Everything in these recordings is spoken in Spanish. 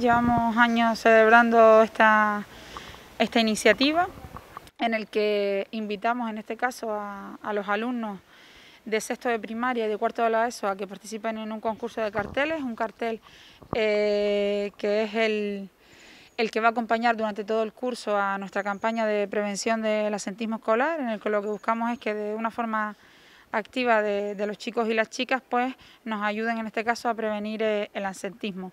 Llevamos años celebrando esta, esta iniciativa en el que invitamos en este caso a, los alumnos de sexto de primaria y de cuarto de la ESO a que participen en un concurso de carteles, un cartel eh, que es el, el, que va a acompañar durante todo el curso a nuestra campaña de prevención del asentismo escolar, en el que lo que buscamos es que de una forma activa de, los chicos y las chicas, pues nos ayuden en este caso a prevenir eh, el asentismo...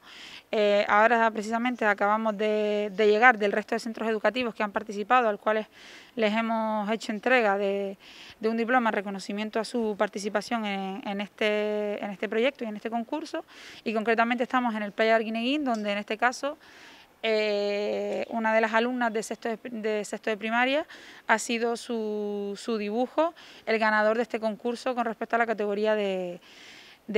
Eh, ahora precisamente acabamos de, llegar del resto de centros educativos que han participado, al cuales les hemos hecho entrega de, de un diploma en reconocimiento a su participación en, este, en este proyecto y en este concurso, y concretamente estamos en el Playa Arguineguín, donde en este caso eh, una de las alumnas de sexto de, primaria ha sido su, dibujo el ganador de este concurso con respecto a la categoría de,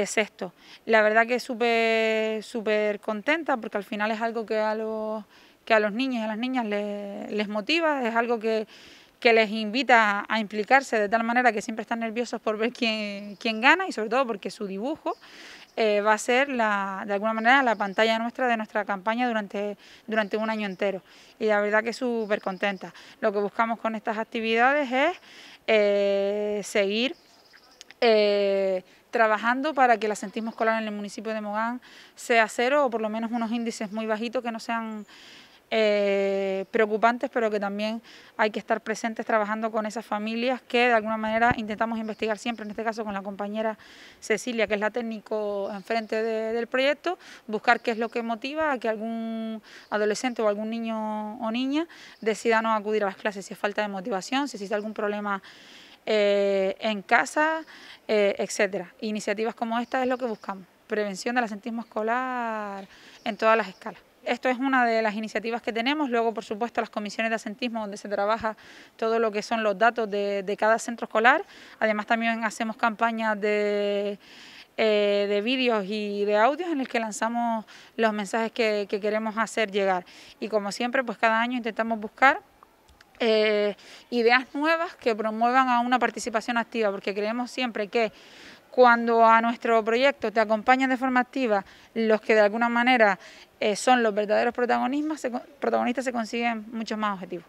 sexto. La verdad que súper súper contenta porque al final es algo que a los, que a los niños y a las niñas les, motiva, es algo que, que les invita a implicarse de tal manera que siempre están nerviosos por ver quién, quién gana y sobre todo porque su dibujo eh, va a ser la, de alguna manera la pantalla nuestra de nuestra campaña durante, durante un año entero. Y la verdad que súper contenta. Lo que buscamos con estas actividades es eh, seguir eh, trabajando para que el asentismo escolar en el municipio de Mogán sea cero o por lo menos unos índices muy bajitos que no sean preocupantes, pero que también hay que estar presentes trabajando con esas familias que de alguna manera intentamos investigar siempre, en este caso con la compañera Cecilia, que es la técnico enfrente del proyecto, buscar qué es lo que motiva a que algún adolescente o algún niño o niña decida no acudir a las clases, si es falta de motivación, si existe algún problema eh, en casa, etc. Eh, etcétera. Iniciativas como esta es lo que buscamos, prevención del asentismo escolar en todas las escalas. Esto es una de las iniciativas que tenemos. Luego, por supuesto, las comisiones de asentismo, donde se trabaja todo lo que son los datos de, cada centro escolar. Además, también hacemos campañas eh, de... vídeos y de audios en el que lanzamos los mensajes que, queremos hacer llegar. Y como siempre, pues cada año intentamos buscar eh, ideas nuevas que promuevan a una participación activa, porque creemos siempre que cuando a nuestro proyecto te acompañan de forma activa los que de alguna manera eh, son los verdaderos protagonistas protagonistas, se consiguen muchos más objetivos.